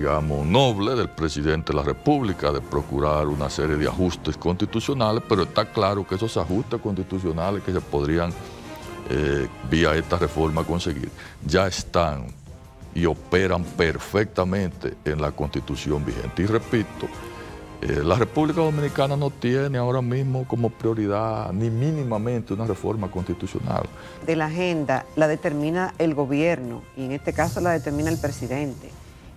digamos, noble del presidente de la República de procurar una serie de ajustes constitucionales, pero está claro que esos ajustes constitucionales que se podrían, eh, vía esta reforma, conseguir, ya están y operan perfectamente en la constitución vigente. Y repito, eh, la República Dominicana no tiene ahora mismo como prioridad ni mínimamente una reforma constitucional. De la agenda la determina el gobierno y en este caso la determina el presidente.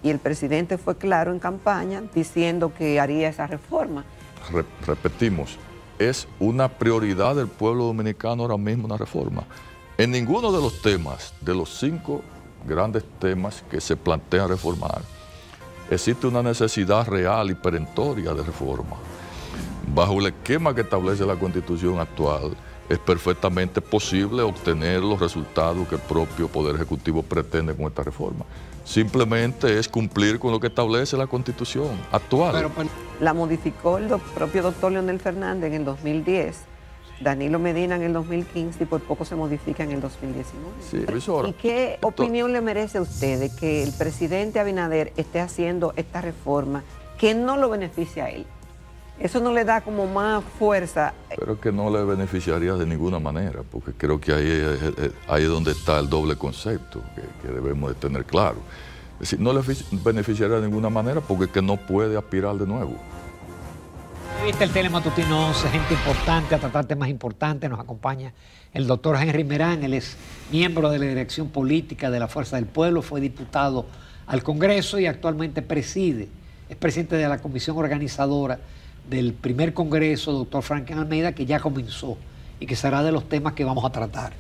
Y el presidente fue claro en campaña diciendo que haría esa reforma. repetimos, es una prioridad del pueblo dominicano ahora mismo una reforma. En ninguno de los temas, de los cinco grandes temas que se plantea reformar, existe una necesidad real y perentoria de reforma. Bajo el esquema que establece la constitución actual, es perfectamente posible obtener los resultados que el propio Poder Ejecutivo pretende con esta reforma. Simplemente es cumplir con lo que establece la Constitución actual. Pues, la modificó el propio doctor Leonel Fernández en el 2010, Danilo Medina en el 2015 y por poco se modifica en el 2019. ¿Y qué opinión le merece a usted de que el presidente Abinader esté haciendo esta reforma que no lo beneficia a él? eso no le da como más fuerza. Pero que no le beneficiaría de ninguna manera, porque creo que ahí es, ahí donde está el doble concepto que, debemos de tener claro. Es decir, no le beneficiaría de ninguna manera porque que no puede aspirar de nuevo. Viste el telematutino gente importante, a tratar temas importantes. Nos acompaña el doctor Henry Merán, él es miembro de la Dirección Política de la Fuerza del Pueblo, fue diputado al Congreso y actualmente preside, es presidente de la Comisión Organizadora del primer congreso, doctor Frank Almeida, que ya comenzó y que será de los temas que vamos a tratar.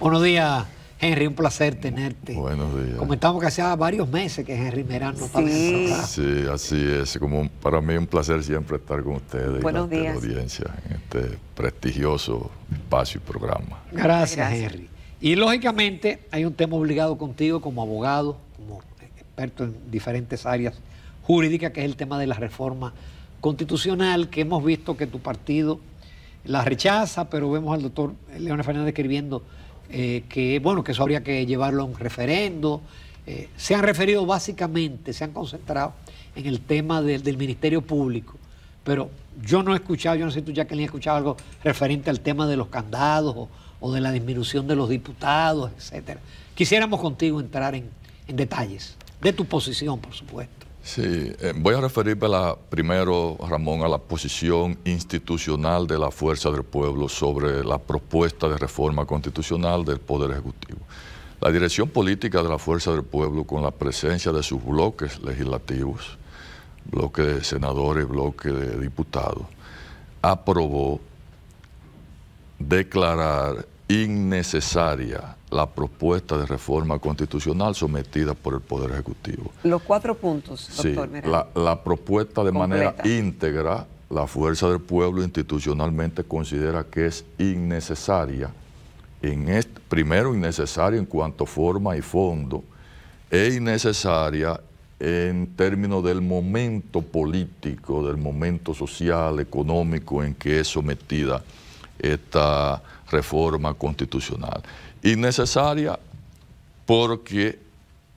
Buenos días. Henry, un placer tenerte. Buenos días. Comentamos que hacía varios meses que Henry Merán no estaba sí. Sí, así es. Como para mí un placer siempre estar con ustedes Buenos días. audiencia en este prestigioso espacio y programa. Gracias, Gracias, Henry. Y lógicamente hay un tema obligado contigo como abogado, como experto en diferentes áreas jurídicas, que es el tema de la reforma constitucional que hemos visto que tu partido la rechaza, pero vemos al doctor León Fernández escribiendo eh, que, bueno, que eso habría que llevarlo a un referendo. Eh, se han referido básicamente, se han concentrado en el tema del Ministerio Público, pero yo no he escuchado, yo no sé si tú, Jacqueline, has escuchado algo referente al tema de los candados o, de la disminución de los diputados, etcétera. Quisiéramos contigo entrar en detalles de tu posición, por supuesto. Sí, eh, voy a referirme la, primero, Ramón, a la posición institucional de la Fuerza del Pueblo sobre la propuesta de reforma constitucional del Poder Ejecutivo. La dirección política de la Fuerza del Pueblo, con la presencia de sus bloques legislativos, bloque de senadores, bloque de diputados, aprobó declarar innecesaria la propuesta de reforma constitucional sometida por el Poder Ejecutivo. Los cuatro puntos, doctor. la, propuesta de manera íntegra, la fuerza del pueblo institucionalmente considera que es innecesaria, en primero innecesaria en cuanto forma y fondo, e innecesaria en términos del momento político, del momento social, económico en que es sometida esta reforma constitucional y necesaria porque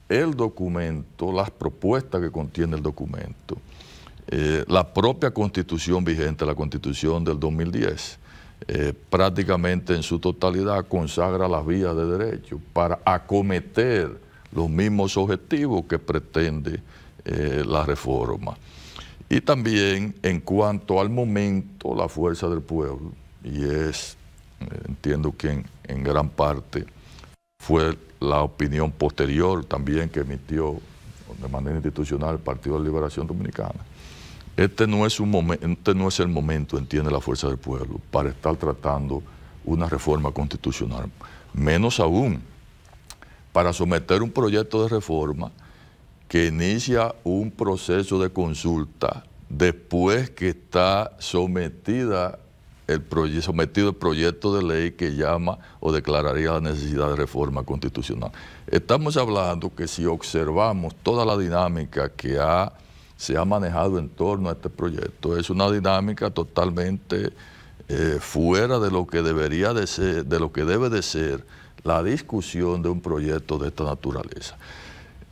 el documento, las propuestas que contiene el documento, eh, la propia constitución vigente, la constitución del 2010, eh, prácticamente en su totalidad consagra las vías de derecho para acometer los mismos objetivos que pretende eh, la reforma. Y también en cuanto al momento, la fuerza del pueblo, y es eh, entiendo que en, gran parte fue la opinión posterior también que emitió de manera institucional el Partido de Liberación Dominicana. Este no, es un momento este no es el momento, entiende la fuerza del pueblo, para estar tratando una reforma constitucional. Menos aún para someter un proyecto de reforma que inicia un proceso de consulta después que está sometida el proyecto, sometido el proyecto de ley que llama o declararía la necesidad de reforma constitucional. Estamos hablando que si observamos toda la dinámica que ha, se ha manejado en torno a este proyecto, es una dinámica totalmente eh, fuera de lo que debería de ser, de lo que debe de ser la discusión de un proyecto de esta naturaleza.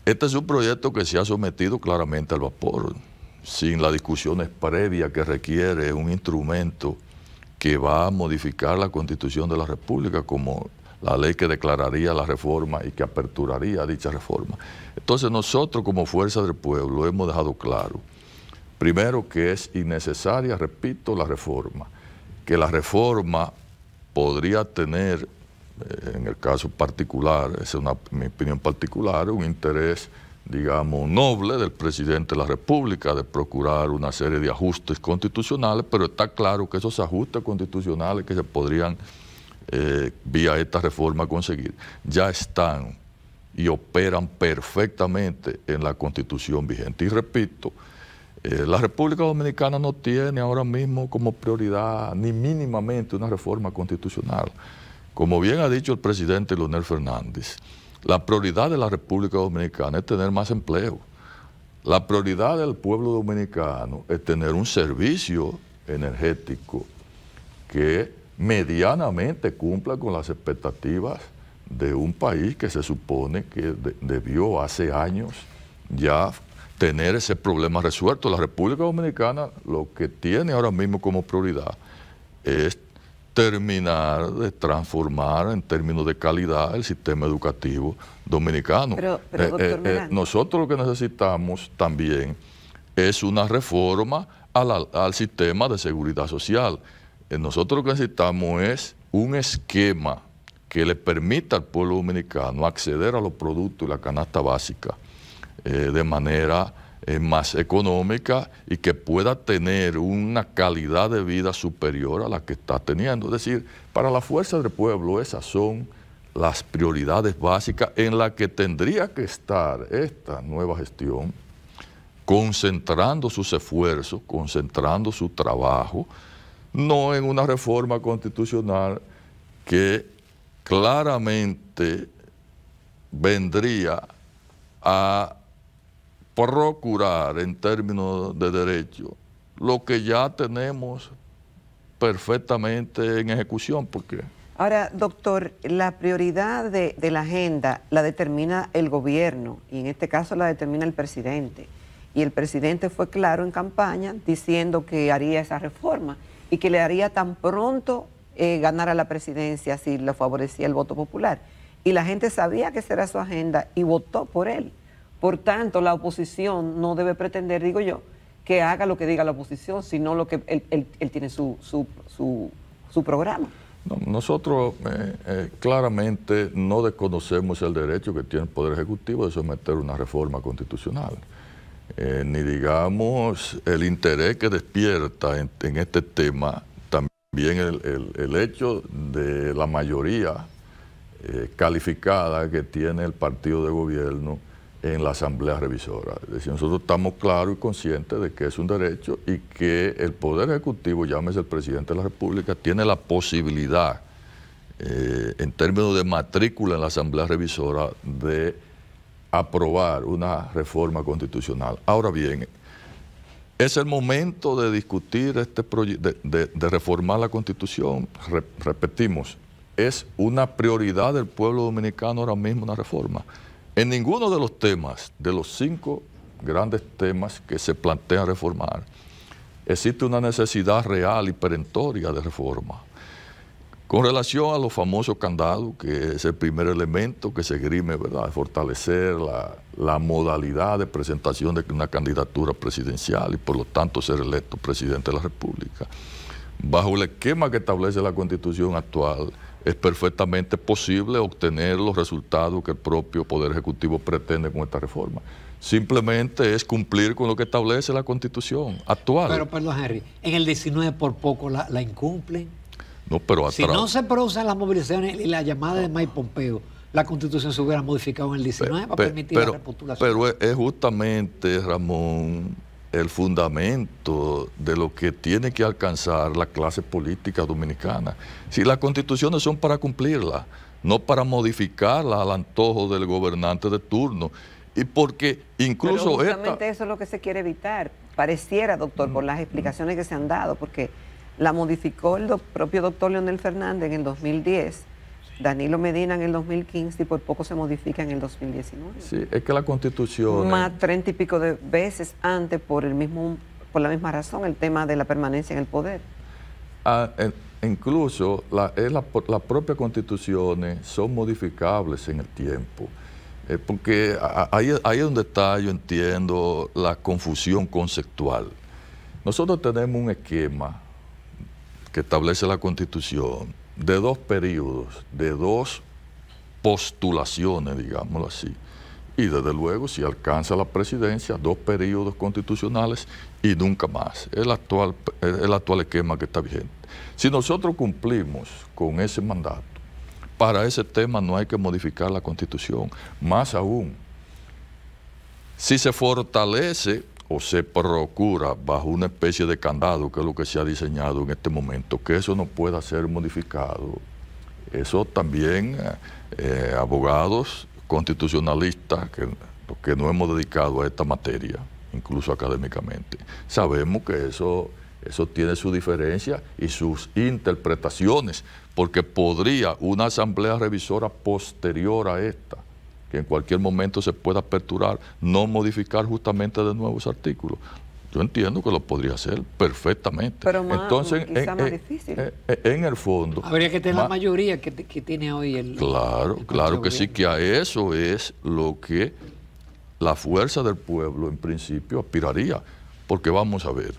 Este es un proyecto que se ha sometido claramente al vapor, sin las discusiones previas que requiere un instrumento que va a modificar la constitución de la República como la ley que declararía la reforma y que aperturaría dicha reforma. Entonces nosotros como Fuerza del Pueblo hemos dejado claro, primero que es innecesaria, repito, la reforma, que la reforma podría tener, eh, en el caso particular, esa es una, mi opinión particular, un interés digamos, noble del presidente de la República de procurar una serie de ajustes constitucionales, pero está claro que esos ajustes constitucionales que se podrían, eh, vía esta reforma, conseguir, ya están y operan perfectamente en la constitución vigente. Y repito, eh, la República Dominicana no tiene ahora mismo como prioridad ni mínimamente una reforma constitucional. Como bien ha dicho el presidente Leonel Fernández, la prioridad de la República Dominicana es tener más empleo. La prioridad del pueblo dominicano es tener un servicio energético que medianamente cumpla con las expectativas de un país que se supone que debió hace años ya tener ese problema resuelto. La República Dominicana lo que tiene ahora mismo como prioridad es terminar de transformar en términos de calidad el sistema educativo dominicano. Pero, eh, eh, eh, nosotros lo que necesitamos también es una reforma al, sistema de seguridad social. nosotros lo que necesitamos es un esquema que le permita al pueblo dominicano acceder a los productos y la canasta básica de manera más económica y que pueda tener una calidad de vida superior a la que está teniendo. Es decir, para la fuerza del pueblo esas son las prioridades básicas en las que tendría que estar esta nueva gestión, concentrando sus esfuerzos, concentrando su trabajo, no en una reforma constitucional que claramente vendría a procurar en términos de derecho lo que ya tenemos perfectamente en ejecución, porque... Ahora, doctor, la prioridad de, la agenda la determina el gobierno y en este caso la determina el presidente. Y el presidente fue claro en campaña diciendo que haría esa reforma y que le haría tan pronto eh, ganar a la presidencia si lo favorecía el voto popular. Y la gente sabía que esa era su agenda y votó por él. Por tanto, la oposición no debe pretender, digo yo, que haga lo que diga la oposición, sino lo que él, tiene su, su, su, programa. nosotros eh, eh, claramente no desconocemos el derecho que tiene el Poder Ejecutivo de someter una reforma constitucional, eh, ni digamos el interés que despierta en, este tema también el, hecho de la mayoría calificada que tiene el partido de gobierno en la Asamblea Revisora. Es decir, nosotros estamos claros y conscientes de que es un derecho y que el Poder Ejecutivo, llámese el Presidente de la República, tiene la posibilidad, eh, en términos de matrícula en la Asamblea Revisora, de aprobar una reforma constitucional. Ahora bien, es el momento de discutir este proyecto, de, reformar la Constitución. repetimos, es una prioridad del pueblo dominicano ahora mismo una reforma. En ninguno de los temas, de los cinco grandes temas que se plantea reformar, existe una necesidad real y perentoria de reforma. Con relación a los famosos candados, que es el primer elemento que se grime, ¿verdad?, fortalecer la, la modalidad de presentación de una candidatura presidencial y por lo tanto ser electo presidente de la República. Bajo el esquema que establece la constitución actual, es perfectamente posible obtener los resultados que el propio Poder Ejecutivo pretende con esta reforma. Simplemente es cumplir con lo que establece la Constitución actual. Pero, perdón, Henry, en el 19 por poco la, incumplen. No, pero Si no se producen las movilizaciones y la llamada de Mike Pompeo, la Constitución se hubiera modificado en el 19 para permitir la repostulación. Pero es justamente, Ramón, el fundamento de lo que tiene que alcanzar la clase política dominicana. Si las constituciones son para cumplirlas, no para modificarlas al antojo del gobernante de turno. Y porque incluso... Pero justamente eso es lo que se quiere evitar, pareciera, doctor, por las mm. explicaciones que se han dado, porque la modificó el propio doctor Leonel Fernández en el 2010 Danilo Medina en el 2015 y por poco se modifica en el 2019. Sí, es que la constitución... Más treinta y pico de veces antes por, el mismo, por la misma razón, el tema de la permanencia en el poder. Ah, incluso las la, propias constituciones son modificables en el tiempo. Eh, porque ahí, ahí es donde está, yo entiendo, la confusión conceptual. Nosotros tenemos un esquema que establece la constitución de dos periodos, de dos postulaciones, digámoslo así. Y desde luego, si alcanza la presidencia, dos periodos constitucionales y nunca más. El actual, el actual esquema que está vigente. Si nosotros cumplimos con ese mandato, para ese tema no hay que modificar la constitución. Más aún, si se fortalece o se procura bajo una especie de candado, que es lo que se ha diseñado en este momento, que eso no pueda ser modificado. Eso también eh, abogados constitucionalistas, que, que no hemos dedicado a esta materia, incluso académicamente, sabemos que eso, eso tiene su diferencia y sus interpretaciones, porque podría una asamblea revisora posterior a esta, que en cualquier momento se pueda aperturar, no modificar justamente de nuevos artículos. Yo entiendo que lo podría hacer perfectamente. Pero Entonces, en, difícil. En, el fondo... Habría que tener la mayoría que, tiene hoy el... Claro, claro que sí, que a eso es lo que la fuerza del pueblo en principio aspiraría. Porque vamos a ver,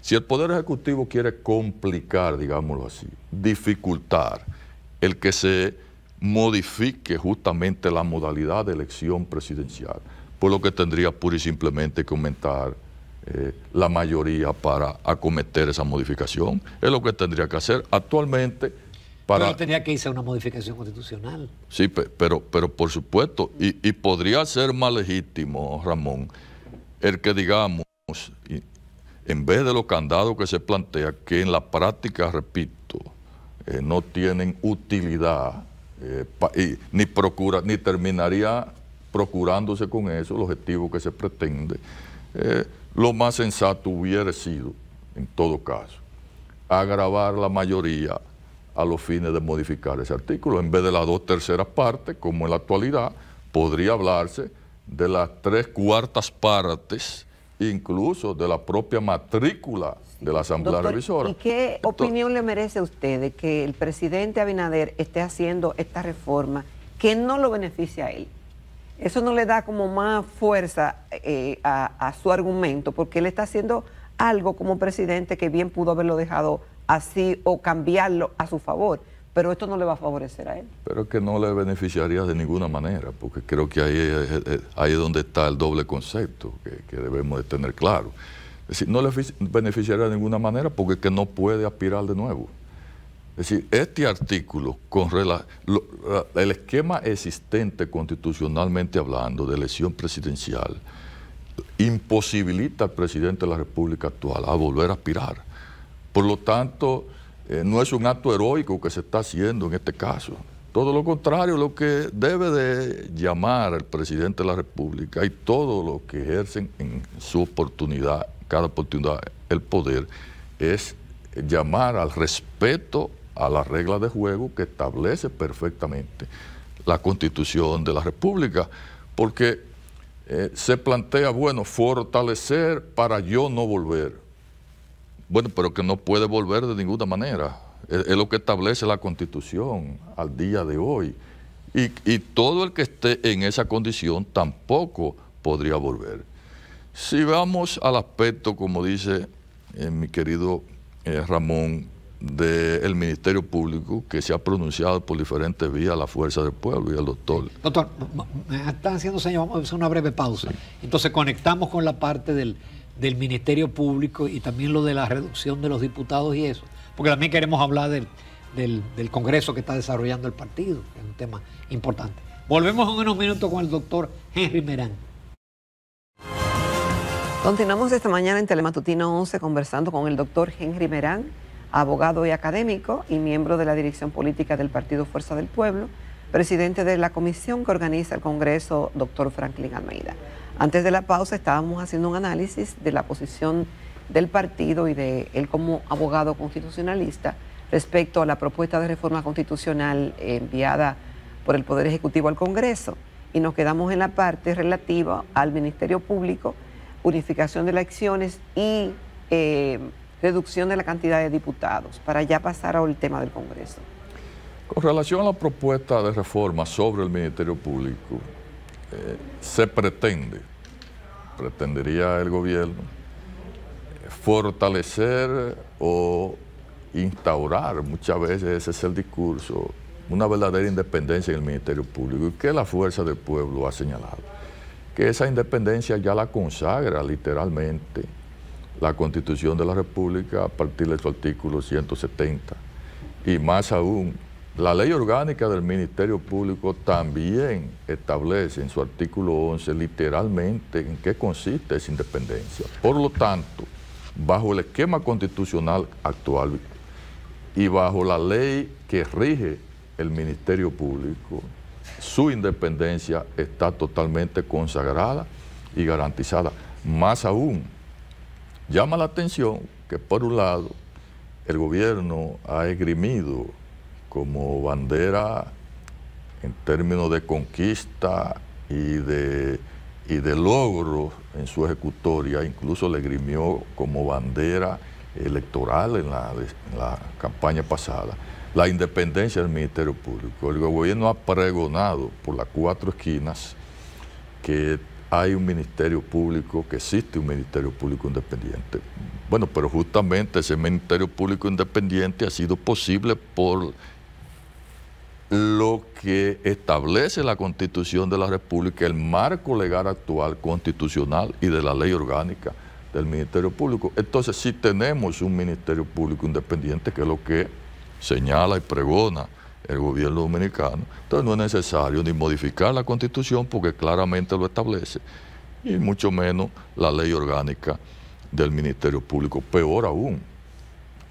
si el Poder Ejecutivo quiere complicar, digámoslo así, dificultar el que se modifique justamente la modalidad de elección presidencial, por lo que tendría pura y simplemente que aumentar eh, la mayoría para acometer esa modificación. Es lo que tendría que hacer actualmente. Para... Pero tenía que irse una modificación constitucional. Sí, pero, pero por supuesto, y, podría ser más legítimo, Ramón, el que digamos, en vez de los candados que se plantea, que en la práctica, repito, eh, no tienen utilidad eh, y ni, procura, ni terminaría procurándose con eso el objetivo que se pretende. Eh, lo más sensato hubiera sido, en todo caso, agravar la mayoría a los fines de modificar ese artículo. En vez de las dos terceras partes, como en la actualidad, podría hablarse de las tres cuartas partes incluso de la propia matrícula de la Asamblea Revisora. ¿Y qué opinión le merece a usted de que el presidente Abinader esté haciendo esta reforma que no lo beneficia a él? Eso no le da como más fuerza eh, a, a, su argumento, porque él está haciendo algo como presidente que bien pudo haberlo dejado así o cambiarlo a su favor pero esto no le va a favorecer a él. Pero que no le beneficiaría de ninguna manera, porque creo que ahí es, ahí donde está el doble concepto que, debemos de tener claro. Es decir, no le beneficiaría de ninguna manera porque es que no puede aspirar de nuevo. Es decir, este artículo, con el esquema existente constitucionalmente hablando de elección presidencial, imposibilita al presidente de la República actual a volver a aspirar. Por lo tanto, eh, no es un acto heroico que se está haciendo en este caso. Todo lo contrario, lo que debe de llamar el presidente de la República y todo lo que ejercen en su oportunidad, cada oportunidad, el poder, es llamar al respeto a las reglas de juego que establece perfectamente la Constitución de la República, porque eh, se plantea, bueno, fortalecer para yo no volver. Bueno, pero que no puede volver de ninguna manera. Es, lo que establece la Constitución al día de hoy. Y, todo el que esté en esa condición tampoco podría volver. Si vamos al aspecto, como dice eh, mi querido eh, Ramón, del Ministerio Público que se ha pronunciado por diferentes vías la fuerza del pueblo y el doctor. Doctor, eh, están haciendo señas, vamos a hacer una breve pausa. Entonces conectamos con la parte del, del Ministerio Público y también lo de la reducción de los diputados y eso, porque también queremos hablar del, Congreso que está desarrollando el partido, que es un tema importante. Volvemos en unos minutos con el doctor Henry Merán. Continuamos esta mañana en Telematutino 11 conversando con el doctor Henry Merán, abogado y académico y miembro de la dirección política del Partido Fuerza del Pueblo, presidente de la comisión que organiza el Congreso, doctor Franklin Almeida. Antes de la pausa estábamos haciendo un análisis de la posición del partido y de él como abogado constitucionalista respecto a la propuesta de reforma constitucional eh, enviada por el Poder Ejecutivo al Congreso y nos quedamos en la parte relativa al Ministerio Público, unificación de elecciones y eh, reducción de la cantidad de diputados, para ya pasar al tema del Congreso. Con relación a la propuesta de reforma sobre el Ministerio Público, eh, se pretende, pretendería el gobierno, eh, fortalecer o instaurar, muchas veces ese es el discurso, una verdadera independencia en el Ministerio Público y que la fuerza del pueblo ha señalado. Que esa independencia ya la consagra literalmente la Constitución de la República a partir de su artículo 170 y más aún la ley orgánica del Ministerio Público también establece en su artículo 11 literalmente en qué consiste esa independencia. Por lo tanto, bajo el esquema constitucional actual y bajo la ley que rige el Ministerio Público, su independencia está totalmente consagrada y garantizada. Más aún, llama la atención que por un lado el gobierno ha esgrimido como bandera en términos de conquista y de, y de logro en su ejecutoria, incluso le grimió como bandera electoral en la, en la campaña pasada, la independencia del Ministerio Público. El gobierno ha pregonado por las cuatro esquinas que hay un ministerio público, que existe un ministerio público independiente. Bueno, pero justamente ese ministerio público independiente ha sido posible por lo que establece la Constitución de la República, el marco legal actual constitucional y de la ley orgánica del Ministerio Público. Entonces, si tenemos un Ministerio Público independiente, que es lo que señala y pregona el gobierno dominicano, entonces no es necesario ni modificar la Constitución porque claramente lo establece, y mucho menos la ley orgánica del Ministerio Público. Peor aún,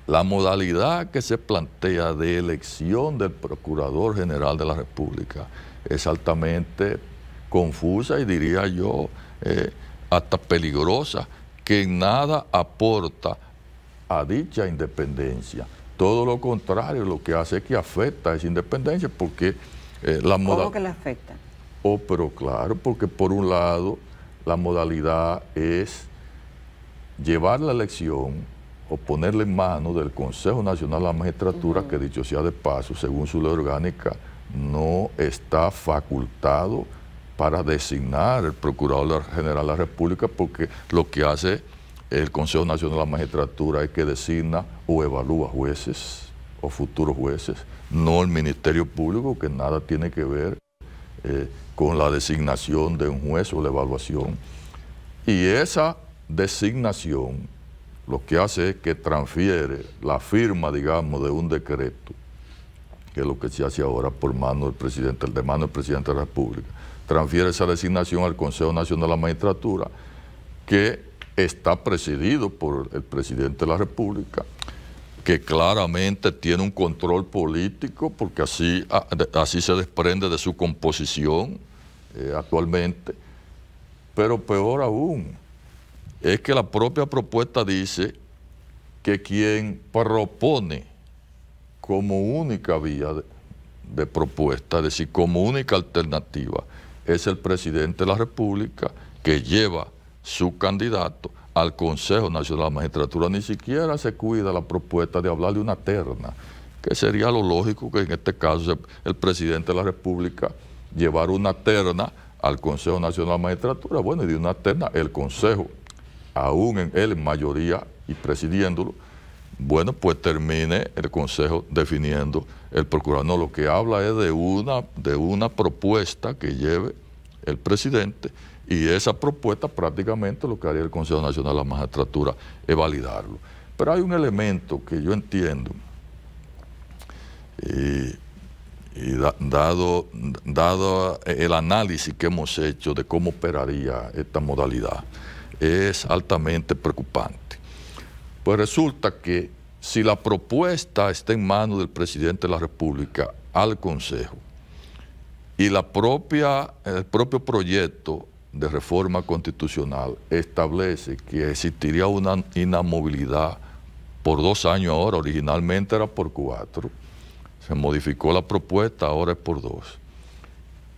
la modalidad que se plantea de elección del Procurador General de la República es altamente confusa y diría yo eh, hasta peligrosa, que nada aporta a dicha independencia. Todo lo contrario, lo que hace es que afecta a esa independencia porque eh, la modalidad... ¿Cómo que la afecta? Oh, pero claro, porque por un lado la modalidad es llevar la elección o ponerle en manos del Consejo Nacional de la Magistratura, que dicho sea de paso, según su ley orgánica, no está facultado para designar el Procurador General de la República, porque lo que hace el Consejo Nacional de la Magistratura es que designa o evalúa jueces o futuros jueces, no el Ministerio Público, que nada tiene que ver eh, con la designación de un juez o la evaluación. Y esa designación lo que hace es que transfiere la firma, digamos, de un decreto, que es lo que se hace ahora por mano del presidente, el de mano del presidente de la República, transfiere esa designación al Consejo Nacional de la Magistratura, que está presidido por el presidente de la República, que claramente tiene un control político, porque así, ah, así se desprende de su composición eh, actualmente, pero peor aún, es que la propia propuesta dice que quien propone como única vía de, propuesta, es decir, como única alternativa, es el presidente de la República que lleva su candidato al Consejo Nacional de la Magistratura. Ni siquiera se cuida la propuesta de hablar de una terna, que sería lo lógico que en este caso el presidente de la República llevara una terna al Consejo Nacional de la Magistratura, bueno, y de una terna el Consejo aún en él en mayoría y presidiéndolo, bueno, pues termine el Consejo definiendo el procurador. No, lo que habla es de una, de una propuesta que lleve el presidente y esa propuesta prácticamente lo que haría el Consejo Nacional de la Magistratura es validarlo. Pero hay un elemento que yo entiendo, y, dado, dado el análisis que hemos hecho de cómo operaría esta modalidad, es altamente preocupante. Pues resulta que si la propuesta está en manos del presidente de la República al Consejo y la propia, el propio proyecto de reforma constitucional establece que existiría una inamovilidad por dos años ahora, originalmente era por cuatro, se modificó la propuesta, ahora es por dos.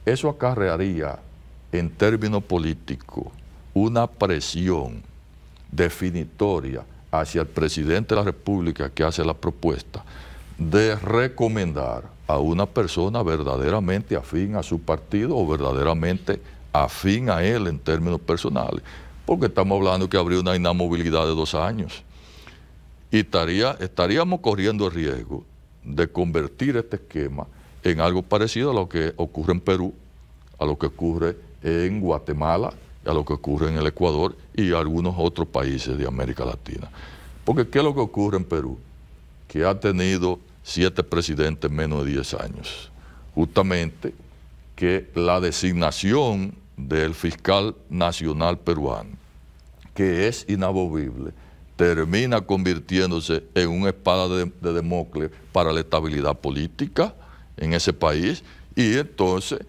Eso acarrearía en términos políticos una presión definitoria hacia el presidente de la República que hace la propuesta de recomendar a una persona verdaderamente afín a su partido o verdaderamente afín a él en términos personales, porque estamos hablando que habría una inamovilidad de dos años. Y estaríamos corriendo el riesgo de convertir este esquema en algo parecido a lo que ocurre en Perú, a lo que ocurre en Guatemala, a lo que ocurre en el Ecuador y algunos otros países de América Latina. Porque ¿qué es lo que ocurre en Perú? Que ha tenido siete presidentes menos de diez años. Justamente que la designación del fiscal nacional peruano, que es inabovible, termina convirtiéndose en una espada de, de para la estabilidad política en ese país y entonces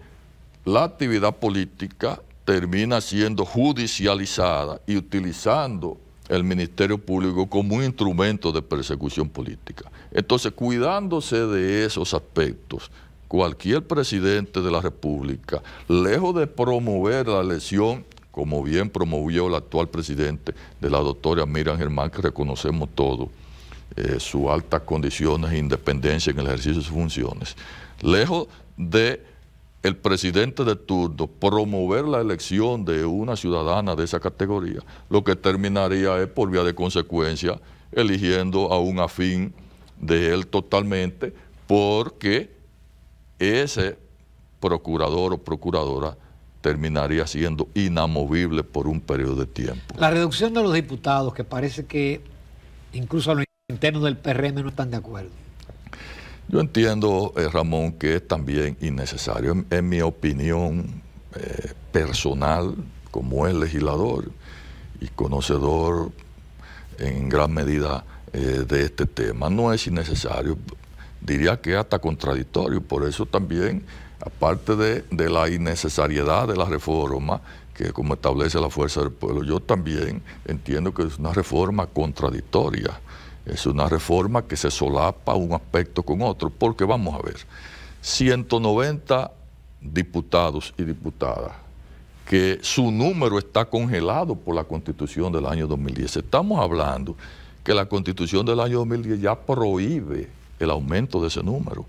la actividad política termina siendo judicializada y utilizando el Ministerio Público como un instrumento de persecución política. Entonces, cuidándose de esos aspectos, cualquier presidente de la República, lejos de promover la elección, como bien promovió el actual presidente de la doctora Miriam Germán, que reconocemos todo, eh, sus altas condiciones e independencia en el ejercicio de sus funciones, lejos de el presidente de turno promover la elección de una ciudadana de esa categoría, lo que terminaría es por vía de consecuencia eligiendo a un afín de él totalmente porque ese procurador o procuradora terminaría siendo inamovible por un periodo de tiempo. La reducción de los diputados, que parece que incluso los internos del PRM no están de acuerdo. Yo entiendo, eh, Ramón, que es también innecesario. En, mi opinión eh, personal, como es legislador y conocedor en gran medida eh, de este tema, no es innecesario. Diría que es hasta contradictorio. Por eso también, aparte de, de la innecesariedad de la reforma, que como establece la fuerza del pueblo, yo también entiendo que es una reforma contradictoria es una reforma que se solapa un aspecto con otro, porque vamos a ver, 190 diputados y diputadas, que su número está congelado por la constitución del año 2010. Estamos hablando que la constitución del año 2010 ya prohíbe el aumento de ese número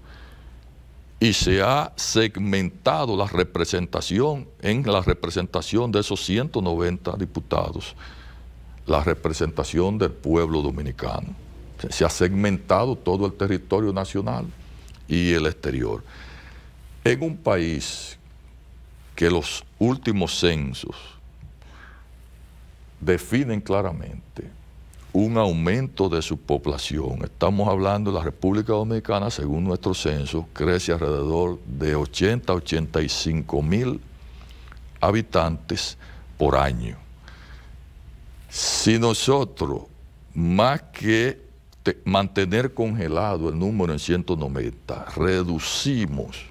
y se ha segmentado la representación en la representación de esos 190 diputados, la representación del pueblo dominicano se ha segmentado todo el territorio nacional y el exterior. En un país que los últimos censos definen claramente un aumento de su población. Estamos hablando de la República Dominicana, según nuestro censo, crece alrededor de 80 a 85 mil habitantes por año. Si nosotros, más que mantener congelado el número en 190, reducimos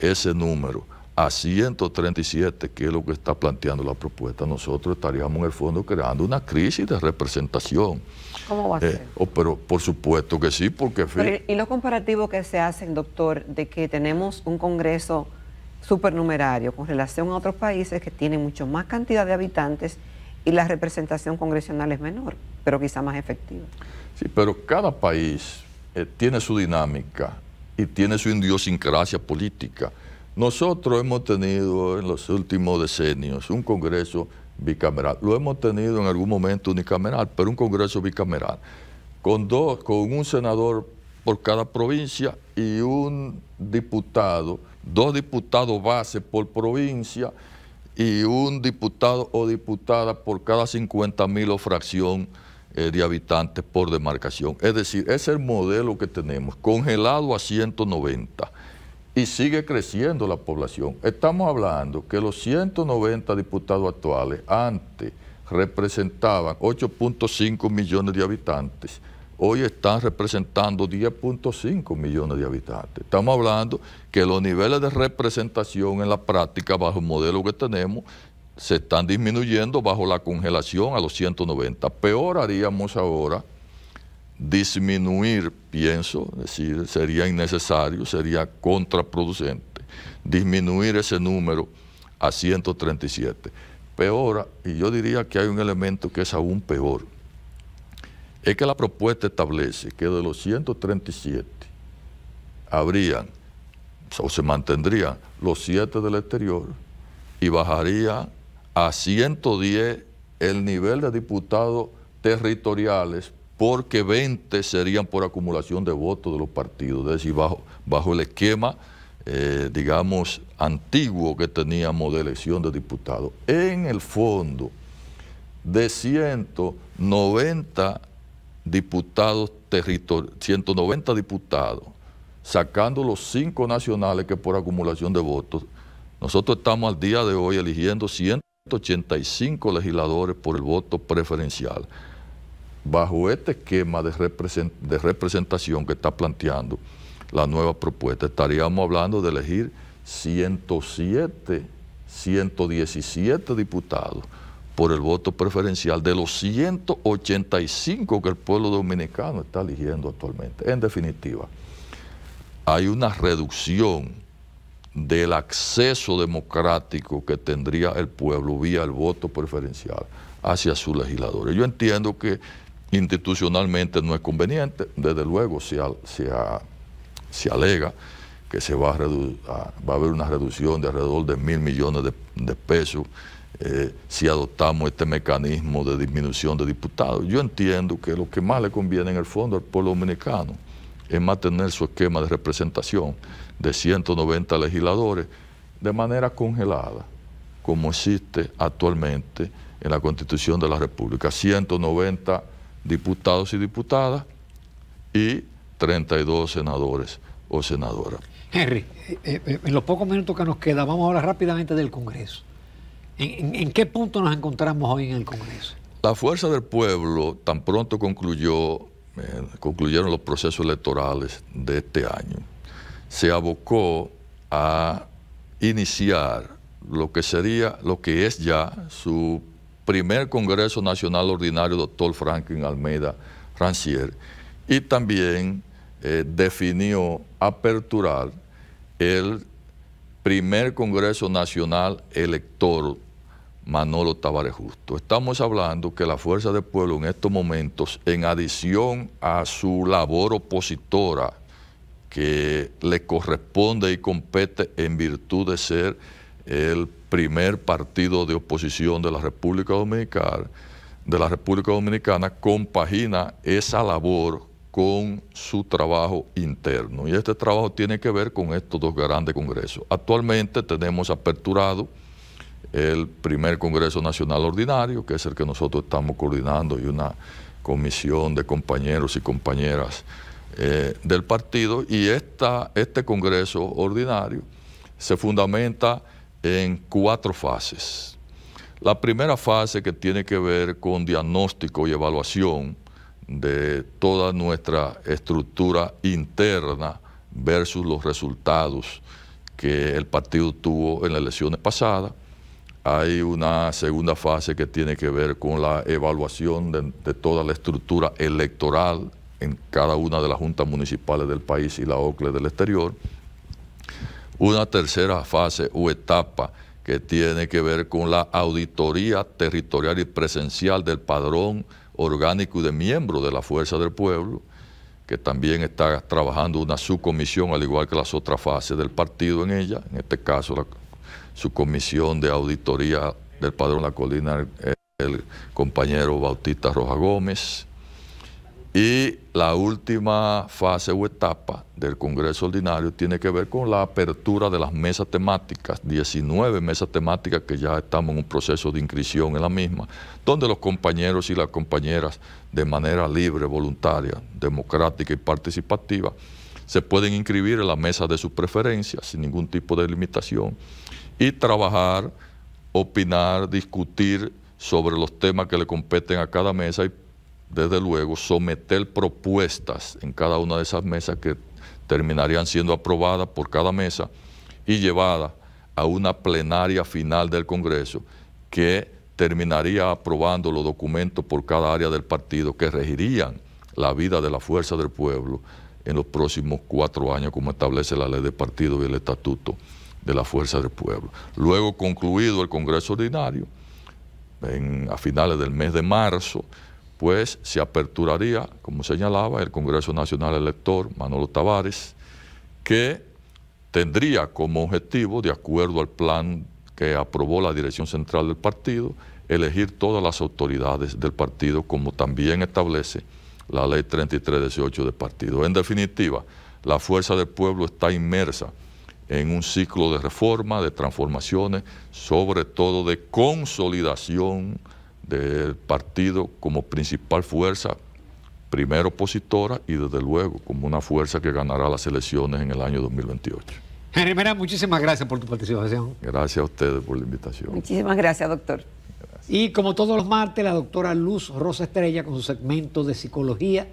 ese número a 137, que es lo que está planteando la propuesta, nosotros estaríamos en el fondo creando una crisis de representación. ¿Cómo va a eh, ser? Oh, pero por supuesto que sí, porque... y los comparativos que se hacen, doctor, de que tenemos un Congreso supernumerario con relación a otros países que tienen mucho más cantidad de habitantes y la representación congresional es menor, pero quizá más efectiva pero cada país eh, tiene su dinámica y tiene su idiosincrasia política. Nosotros hemos tenido en los últimos decenios un Congreso bicameral. Lo hemos tenido en algún momento unicameral, pero un Congreso bicameral. Con, dos, con un senador por cada provincia y un diputado, dos diputados base por provincia y un diputado o diputada por cada 50 mil o fracción eh, de habitantes por demarcación. Es decir, es el modelo que tenemos, congelado a 190 y sigue creciendo la población. Estamos hablando que los 190 diputados actuales antes representaban 8.5 millones de habitantes, hoy están representando 10.5 millones de habitantes. Estamos hablando que los niveles de representación en la práctica bajo el modelo que tenemos se están disminuyendo bajo la congelación a los 190. Peor haríamos ahora disminuir, pienso, decir, sería innecesario, sería contraproducente, disminuir ese número a 137. Peor, y yo diría que hay un elemento que es aún peor, es que la propuesta establece que de los 137 habrían o se mantendrían los 7 del exterior y bajaría a 110 el nivel de diputados territoriales porque 20 serían por acumulación de votos de los partidos, es decir, bajo, bajo el esquema, eh, digamos, antiguo que teníamos de elección de diputados. En el fondo, de 190 diputados, 190 diputados, sacando los cinco nacionales que por acumulación de votos, nosotros estamos al día de hoy eligiendo 100. 185 legisladores por el voto preferencial. Bajo este esquema de, representación que está planteando la nueva propuesta, estaríamos hablando de elegir 107, 117 diputados por el voto preferencial de los 185 que el pueblo dominicano está eligiendo actualmente. En definitiva, hay una reducción del acceso democrático que tendría el pueblo vía el voto preferencial hacia sus legisladores. Yo entiendo que institucionalmente no es conveniente, desde luego se, alega que se va a, va a haber una reducción de alrededor de mil millones de, pesos eh, si adoptamos este mecanismo de disminución de diputados. Yo entiendo que lo que más le conviene en el fondo al pueblo dominicano es mantener su esquema de representación de 190 legisladores, de manera congelada, como existe actualmente en la Constitución de la República. 190 diputados y diputadas y 32 senadores o senadoras. Henry, eh, eh, en los pocos minutos que nos queda, vamos a hablar rápidamente del Congreso. ¿En, qué punto nos encontramos hoy en el Congreso? La fuerza del pueblo tan pronto concluyó, eh, concluyeron los procesos electorales de este año se abocó a iniciar lo que sería, lo que es ya su primer Congreso Nacional Ordinario, doctor Franklin Almeida Rancier, y también eh, definió aperturar el primer Congreso Nacional Elector Manolo Tavares Justo. Estamos hablando que la Fuerza del Pueblo en estos momentos, en adición a su labor opositora, que le corresponde y compete en virtud de ser el primer partido de oposición de la República Dominicana, de la República Dominicana compagina esa labor con su trabajo interno. Y este trabajo tiene que ver con estos dos grandes congresos. Actualmente tenemos aperturado el primer Congreso Nacional Ordinario, que es el que nosotros estamos coordinando, y una comisión de compañeros y compañeras eh, del partido y este Congreso ordinario se fundamenta en cuatro fases. La primera fase que tiene que ver con diagnóstico y evaluación de toda nuestra estructura interna versus los resultados que el partido tuvo en las elecciones pasadas. Hay una segunda fase que tiene que ver con la evaluación de toda la estructura electoral en cada una de las juntas municipales del país y la OCLE del exterior. Una tercera fase o etapa que tiene que ver con la auditoría territorial y presencial del padrón orgánico y de miembro de la Fuerza del Pueblo, que también está trabajando una subcomisión, al igual que las otras fases del partido en ella, en este caso la subcomisión de auditoría del padrón La Colina, el, compañero Bautista Rojas Gómez. Y la última fase o etapa del Congreso Ordinario tiene que ver con la apertura de las mesas temáticas, 19 mesas temáticas que ya estamos en un proceso de inscripción en la misma, donde los compañeros y las compañeras de manera libre, voluntaria, democrática y participativa se pueden inscribir en la mesa de sus preferencias sin ningún tipo de limitación y trabajar, opinar, discutir sobre los temas que le competen a cada mesa y desde luego, someter propuestas en cada una de esas mesas que terminarían siendo aprobadas por cada mesa y llevadas a una plenaria final del Congreso que terminaría aprobando los documentos por cada área del partido que regirían la vida de la fuerza del pueblo en los próximos cuatro años, como establece la ley de partido y el estatuto de la fuerza del pueblo. Luego concluido el Congreso Ordinario, en, a finales del mes de marzo, pues se aperturaría, como señalaba, el Congreso Nacional Elector Manolo Tavares, que tendría como objetivo, de acuerdo al plan que aprobó la dirección central del partido, elegir todas las autoridades del partido, como también establece la ley 3318 del partido. En definitiva, la fuerza del pueblo está inmersa en un ciclo de reforma, de transformaciones, sobre todo de consolidación del partido como principal fuerza, primero opositora y desde luego como una fuerza que ganará las elecciones en el año 2028. Henry muchísimas gracias por tu participación. Gracias a ustedes por la invitación. Muchísimas gracias, doctor. Y como todos los martes, la doctora Luz Rosa Estrella con su segmento de psicología